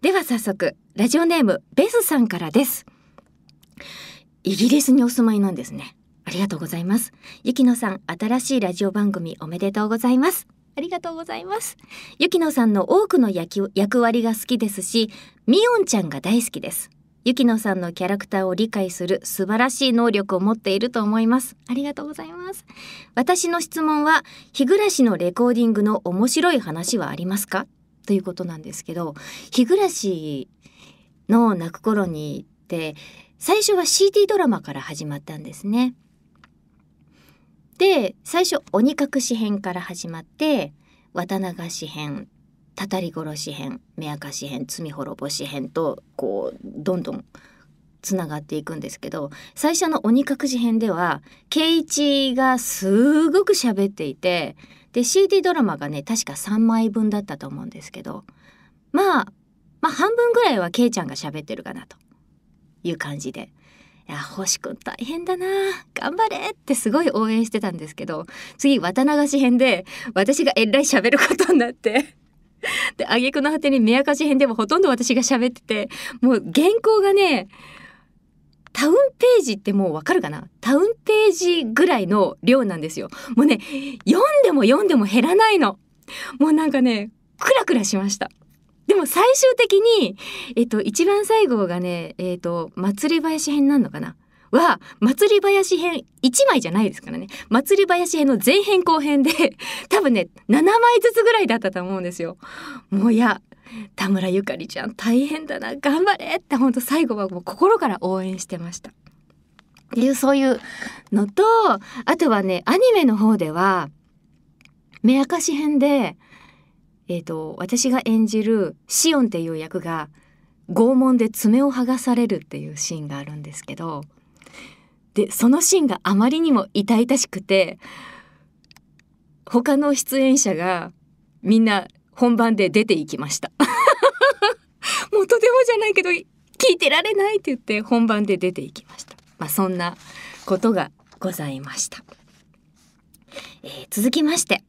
では早速ラジオネームベスさんからですイギリスにお住まいなんですねありがとうございますゆきのさん新しいラジオ番組おめでとうございますありがとうございますゆきのさんの多くの役割が好きですしみおんちゃんが大好きですゆきのさんのキャラクターを理解する素晴らしい能力を持っていると思います。ありがとうございます。私の質問は、日暮らしのレコーディングの面白い話はありますかということなんですけど日暮の泣く頃にって最初は CD ドラマから始まったんですね。で最初鬼隠し編から始まって渡流し編たたり殺し編目明かし編罪滅ぼし編とこうどんどんつながっていくんですけど最初の「鬼隠し編」では圭一がすごく喋っていてで CD ドラマがね確か3枚分だったと思うんですけどまあまあ半分ぐらいは圭ちゃんが喋ってるかなという感じで。いや星くん大変だな頑張れってすごい応援してたんですけど次渡流し編で私がえらい喋ることになってで挙句の果てに目明かし編でもほとんど私が喋っててもう原稿がねタウンページってもうわかるかなタウンページぐらいの量なんですよ。もうね、読んでも読んでも減らないの。もうなんかね、クラクラしました。でも最終的に、えっと、一番最後がね、えっと、祭り林編なのかなは祭り林編1枚じゃないですからね祭り林編の前編後編で 多分ね7枚ずつぐらいだったと思うんですよ。もうや田村ゆかりちゃん大変だな頑張れってほんと最後はもう心から応援してました。っていうそういうのとあとはねアニメの方では目明かし編で、えーと、と私が演じるシオンっていう役が拷問で爪を剥がされるっていうシーンがあるんですけどでそのシーンがあまりにも痛々しくて他の出演者がみんな本番で出ていきました もうとてもじゃないけど聞いてられないって言って本番で出ていきました。まあ、そんなことがございました。えー、続きまして